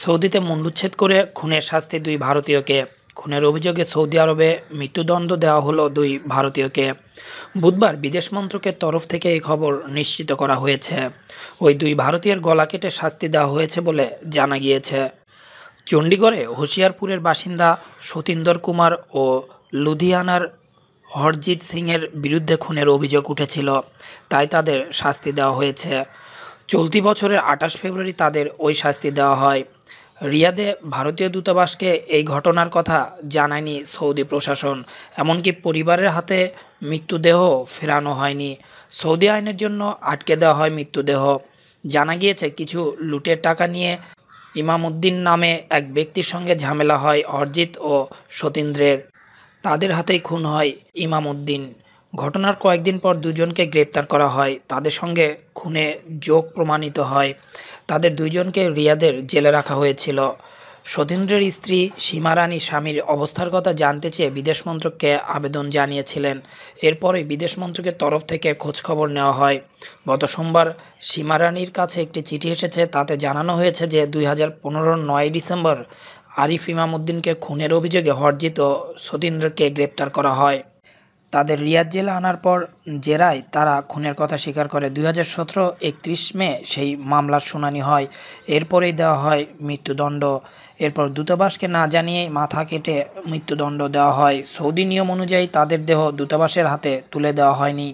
সৌদিতে মুন্ডুচ্ছেদ করে খুনের শাস্তি দুই ভারতীয়কে খুনের অভিযোগে সৌদি আরবে মৃত্যুদণ্ড দেওয়া হলো দুই ভারতীয়কে বুধবার বিদেশ মন্ত্রকের তরফ থেকে এই খবর নিশ্চিত করা হয়েছে ওই দুই ভারতীয়ের গলা কেটে শাস্তি দেওয়া হয়েছে বলে জানা গিয়েছে চণ্ডীগড়ে হুশিয়ারপুরের বাসিন্দা সতীন্দর কুমার ও লুধিয়ানার হরজিৎ সিংয়ের বিরুদ্ধে খুনের অভিযোগ উঠেছিল তাই তাদের শাস্তি দেওয়া হয়েছে চলতি বছরের আটাশ ফেব্রুয়ারি তাদের ওই শাস্তি দেওয়া হয় রিয়াদে ভারতীয় দূতাবাসকে এই ঘটনার কথা জানায়নি সৌদি প্রশাসন এমনকি পরিবারের হাতে মৃত্যুদেহ ফেরানো হয়নি সৌদি আইনের জন্য আটকে দেওয়া হয় মৃত্যুদেহ জানা গিয়েছে কিছু লুটের টাকা নিয়ে ইমামউদ্দিন নামে এক ব্যক্তির সঙ্গে ঝামেলা হয় অরজিৎ ও সতীন্দ্রের তাদের হাতেই খুন হয় উদ্দিন ঘটনার কয়েকদিন পর দুজনকে গ্রেপ্তার করা হয় তাদের সঙ্গে খুনে যোগ প্রমাণিত হয় তাদের দুইজনকে রিয়াদের জেলে রাখা হয়েছিল সতীন্দ্রের স্ত্রী সীমা রানী স্বামীর অবস্থার কথা জানতে চেয়ে বিদেশ মন্ত্রককে আবেদন জানিয়েছিলেন এরপরে বিদেশ মন্ত্রকের তরফ থেকে খোঁজখবর নেওয়া হয় গত সোমবার সীমা রানীর কাছে একটি চিঠি এসেছে তাতে জানানো হয়েছে যে দুই হাজার পনেরোর নয় ডিসেম্বর আরিফ ইমামুদ্দিনকে খুনের অভিযোগে হর্জিত সতীন্দ্রকে গ্রেপ্তার করা হয় তাদের রিয়াদ জেলা আনার পর জেরায় তারা খুনের কথা স্বীকার করে দুই হাজার সতেরো একত্রিশ মে সেই মামলার শুনানি হয় এরপরেই দেওয়া হয় মৃত্যুদণ্ড এরপর দূতাবাসকে না জানিয়েই মাথা কেটে মৃত্যুদণ্ড দেওয়া হয় সৌদি নিয়ম অনুযায়ী তাদের দেহ দূতাবাসের হাতে তুলে দেওয়া হয়নি